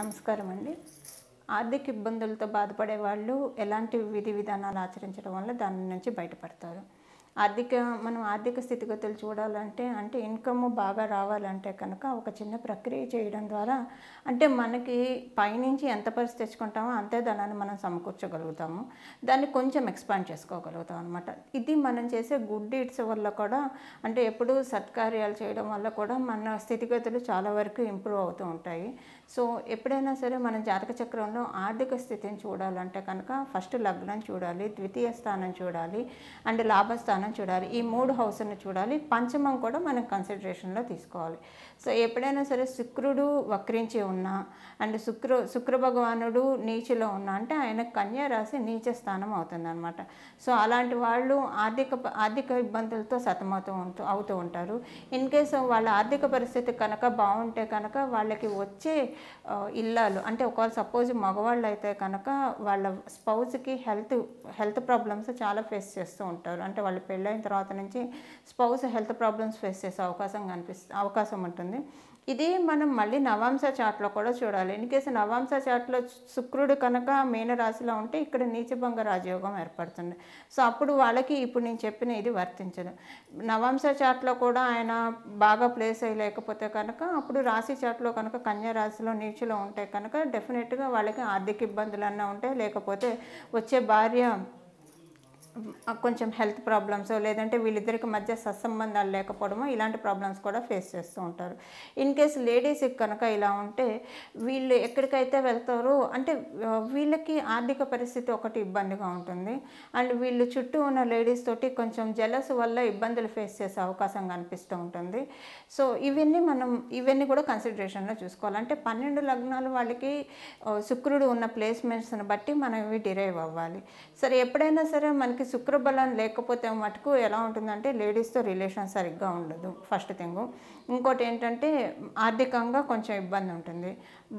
నమస్కారం అండి ఆర్థిక ఇబ్బందులతో బాధపడే వాళ్ళు ఎలాంటి విధి విధానాలు ఆచరించడం వల్ల దాని నుంచి బయటపడతారు ఆర్థిక మనం ఆర్థిక స్థితిగతులు చూడాలంటే అంటే ఇన్కమ్ బాగా రావాలంటే కనుక ఒక చిన్న ప్రక్రియ చేయడం ద్వారా అంటే మనకి పైనుంచి ఎంత పరిస్థితి తెచ్చుకుంటామో అంతే ధనాన్ని మనం సమకూర్చగలుగుతాము దాన్ని కొంచెం ఎక్స్పాండ్ చేసుకోగలుగుతాం అనమాట ఇది మనం చేసే గుడ్ డీడ్స్ వల్ల కూడా అంటే ఎప్పుడు సత్కార్యాలు చేయడం వల్ల కూడా మన స్థితిగతులు చాలా వరకు ఇంప్రూవ్ అవుతూ ఉంటాయి సో ఎప్పుడైనా సరే మన జాతక చక్రంలో ఆర్థిక స్థితిని చూడాలంటే కనుక ఫస్ట్ లగ్నం చూడాలి ద్వితీయ స్థానం చూడాలి అండ్ లాభస్థానం మనం చూడాలి ఈ మూడు హౌస్ని చూడాలి పంచమం కూడా మనం కన్సిడరేషన్లో తీసుకోవాలి సో ఎప్పుడైనా సరే శుక్రుడు వక్రించి ఉన్నా అండ్ శుక్రు శుక్ర భగవానుడు నీచిలో ఉన్నా అంటే ఆయన కన్యా రాశి నీచ స్థానం అవుతుందన్నమాట సో అలాంటి వాళ్ళు ఆర్థిక ఆర్థిక ఇబ్బందులతో సతమతం ఉంటూ అవుతూ ఉంటారు ఇన్ కేసు వాళ్ళ ఆర్థిక పరిస్థితి కనుక బాగుంటే కనుక వాళ్ళకి వచ్చే ఇల్లాలు అంటే ఒకవేళ సపోజ్ మగవాళ్ళు అయితే కనుక వాళ్ళ స్పౌజ్కి హెల్త్ హెల్త్ ప్రాబ్లమ్స్ చాలా ఫేస్ చేస్తూ ఉంటారు అంటే వాళ్ళ పెళ్ళైన తర్వాత నుంచి స్పౌస్ హెల్త్ ప్రాబ్లమ్స్ ఫేస్ చేసే అవకాశం కనిపిస్తుంది అవకాశం ఉంటుంది ఇది మనం మళ్ళీ నవాంశ చాట్లో కూడా చూడాలి ఇన్ కేసు నవాంశ చాట్లో శుక్రుడు కనుక మీనరాశిలో ఉంటే ఇక్కడ నీచభంగ రాజయోగం ఏర్పడుతుంది సో అప్పుడు వాళ్ళకి ఇప్పుడు నేను చెప్పిన ఇది వర్తించదు నవాంశ చాట్లో కూడా ఆయన బాగా ప్లేస్ అయ్యలేకపోతే కనుక అప్పుడు రాశి చాట్లో కనుక కన్యా రాశిలో నీచులో ఉంటే కనుక డెఫినెట్గా వాళ్ళకి ఆర్థిక ఇబ్బందులు అన్నా ఉంటాయి లేకపోతే వచ్చే భార్య కొంచెం హెల్త్ ప్రాబ్లమ్స్ లేదంటే వీళ్ళిద్దరికి మధ్య సత్సంబంధాలు లేకపోవడము ఇలాంటి ప్రాబ్లమ్స్ కూడా ఫేస్ చేస్తూ ఉంటారు ఇన్ కేస్ లేడీస్కి కనుక ఇలా ఉంటే వీళ్ళు ఎక్కడికైతే వెళ్తారో అంటే వీళ్ళకి ఆర్థిక పరిస్థితి ఒకటి ఇబ్బందిగా ఉంటుంది అండ్ వీళ్ళు చుట్టూ ఉన్న లేడీస్ తోటి కొంచెం జలస్ వల్ల ఇబ్బందులు ఫేస్ చేసే అవకాశం కనిపిస్తూ ఉంటుంది సో ఇవన్నీ మనం ఇవన్నీ కూడా కన్సిడరేషన్లో చూసుకోవాలి అంటే పన్నెండు లగ్నాలు వాళ్ళకి శుక్రుడు ఉన్న ప్లేస్మెంట్స్ని బట్టి మనం ఇవి డిరైవ్ అవ్వాలి సరే ఎప్పుడైనా సరే మనకి శుక్రబలం లేకపోతే మటుకు ఎలా ఉంటుందంటే లేడీస్తో రిలేషన్ సరిగ్గా ఉండదు ఫస్ట్ థింగ్ ఇంకోటి ఏంటంటే ఆర్థికంగా కొంచెం ఇబ్బంది ఉంటుంది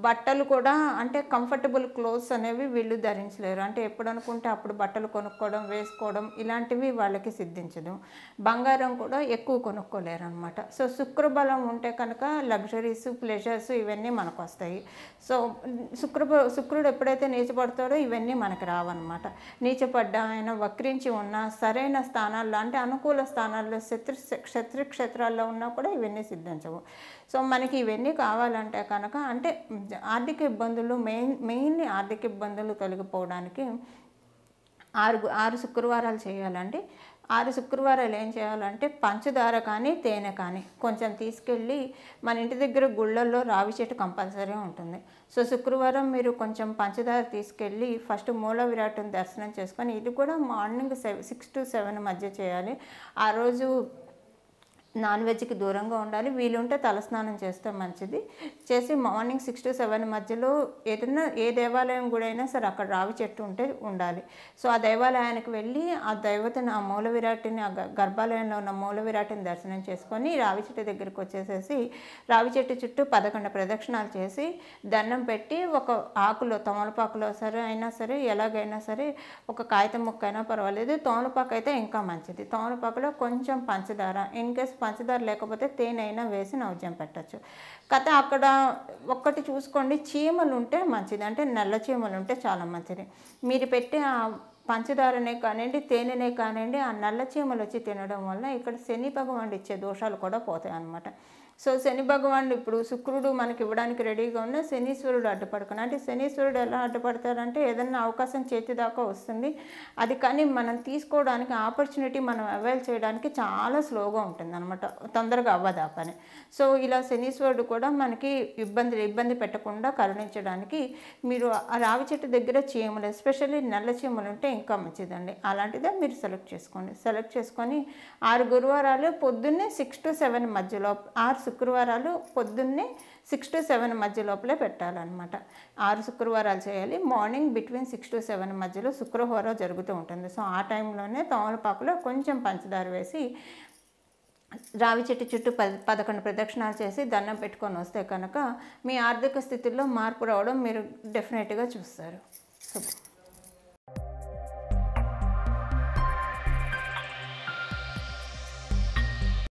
బట్టలు కూడా అంటే కంఫర్టబుల్ క్లోత్స్ అనేవి వీళ్ళు ధరించలేరు అంటే ఎప్పుడు అనుకుంటే అప్పుడు బట్టలు కొనుక్కోవడం వేసుకోవడం ఇలాంటివి వాళ్ళకి సిద్ధించదు బంగారం కూడా ఎక్కువ కొనుక్కోలేరు అనమాట సో శుక్రబలం ఉంటే కనుక లగ్జరీస్ ప్లెజర్స్ ఇవన్నీ మనకు వస్తాయి సో శుక్ర శుక్రుడు ఎప్పుడైతే నీచపడతాడో ఇవన్నీ మనకు రావన్నమాట నీచపడ్డా ఆయన వక్రీ కనిపించి ఉన్నా సరైన స్థానాల్లో అంటే అనుకూల స్థానాల్లో శత్రు క్షత్రి క్షేత్రాల్లో ఉన్నా కూడా ఇవన్నీ సిద్ధించవు సో మనకి ఇవన్నీ కావాలంటే కనుక అంటే ఆర్థిక ఇబ్బందులు మెయిన్ మెయిన్లీ ఆర్థిక ఇబ్బందులు తొలగిపోవడానికి ఆరు ఆరు శుక్రవారాలు చేయాలండి ఆది శుక్రవారాలు ఏం చేయాలంటే పంచదార కానీ తేనె కానీ కొంచెం తీసుకెళ్ళి మన ఇంటి దగ్గర గుళ్ళల్లో రావి చెట్టు కంపల్సరీ ఉంటుంది సో శుక్రవారం మీరు కొంచెం పంచదార తీసుకెళ్ళి ఫస్ట్ మూల విరాటం దర్శనం చేసుకొని ఇది కూడా మార్నింగ్ సిక్స్ టు సెవెన్ మధ్య చేయాలి ఆ రోజు నాన్ వెజ్కి దూరంగా ఉండాలి వీలుంటే తలస్నానం చేస్తే మంచిది చేసి మార్నింగ్ సిక్స్ టు సెవెన్ మధ్యలో ఏదైనా ఏ దేవాలయం అయినా సరే అక్కడ రావి చెట్టు ఉంటే ఉండాలి సో ఆ దేవాలయానికి వెళ్ళి ఆ దైవతని ఆ మూల విరాటిని ఆ గర్భాలయంలో ఉన్న మూల విరాటిని దర్శనం చేసుకొని రావి చెట్టు దగ్గరికి వచ్చేసేసి రావి చెట్టు చుట్టూ పదకొండు ప్రదక్షిణాలు చేసి దండం పెట్టి ఒక ఆకులో తోమలపాకులో సరే అయినా సరే ఎలాగైనా సరే ఒక కాగితం ముక్క అయినా పర్వాలేదు తోమలపాకు అయితే ఇంకా మంచిది తోమలపాకులో కొంచెం పంచదార ఇన్ కేసు పంచదార లేకపోతే తేనె అయినా వేసి నైవేద్యం పెట్టచ్చు కథ అక్కడ ఒక్కటి చూసుకోండి చీమలు ఉంటే మంచిది అంటే నల్ల చీమలు ఉంటే చాలా మంచిది మీరు పెట్టే ఆ పంచదారనే కానివ్వండి తేనెనే కానివ్వండి ఆ నల్ల చీమలు వచ్చి తినడం వల్ల ఇక్కడ శని భగవానుడు ఇచ్చే దోషాలు కూడా పోతాయి అన్నమాట సో శని భగవానుడు ఇప్పుడు శుక్రుడు మనకి ఇవ్వడానికి రెడీగా ఉన్న శనీశ్వరుడు అడ్డుపడుకున్నా అంటే శనీశ్వరుడు ఎలా అడ్డుపడతారంటే ఏదన్నా అవకాశం చేతి దాకా వస్తుంది అది కానీ మనం తీసుకోవడానికి ఆపర్చునిటీ మనం అవైల్ చేయడానికి చాలా స్లోగా ఉంటుంది అనమాట తొందరగా అవ్వదు ఆ పని సో ఇలా శనీశ్వరుడు కూడా మనకి ఇబ్బంది ఇబ్బంది పెట్టకుండా కరుణించడానికి మీరు ఆ రావి చెట్టు దగ్గర చీమలు ఎస్పెషల్లీ నల్ల చీమలు ఉంటే ఇంకా మంచిదండి అలాంటిదే మీరు సెలెక్ట్ చేసుకోండి సెలెక్ట్ చేసుకొని ఆరు గురువారాలు పొద్దున్నే సిక్స్ టు సెవెన్ మధ్యలో ఆరు శుక్రవారాలు పొద్దున్నే సిక్స్ టు సెవెన్ మధ్య లోపలే పెట్టాలన్నమాట ఆరు శుక్రవారాలు చేయాలి morning between six to seven మధ్యలో శుక్రహోర జరుగుతూ ఉంటుంది సో ఆ టైంలోనే తోమలపాకులో కొంచెం పంచదార వేసి రావి చెట్టు చుట్టూ పది పదకొండు ప్రదక్షిణాలు చేసి దండం పెట్టుకొని వస్తే కనుక మీ ఆర్థిక స్థితిలో మార్పు రావడం మీరు డెఫినెట్గా చూస్తారు శుభం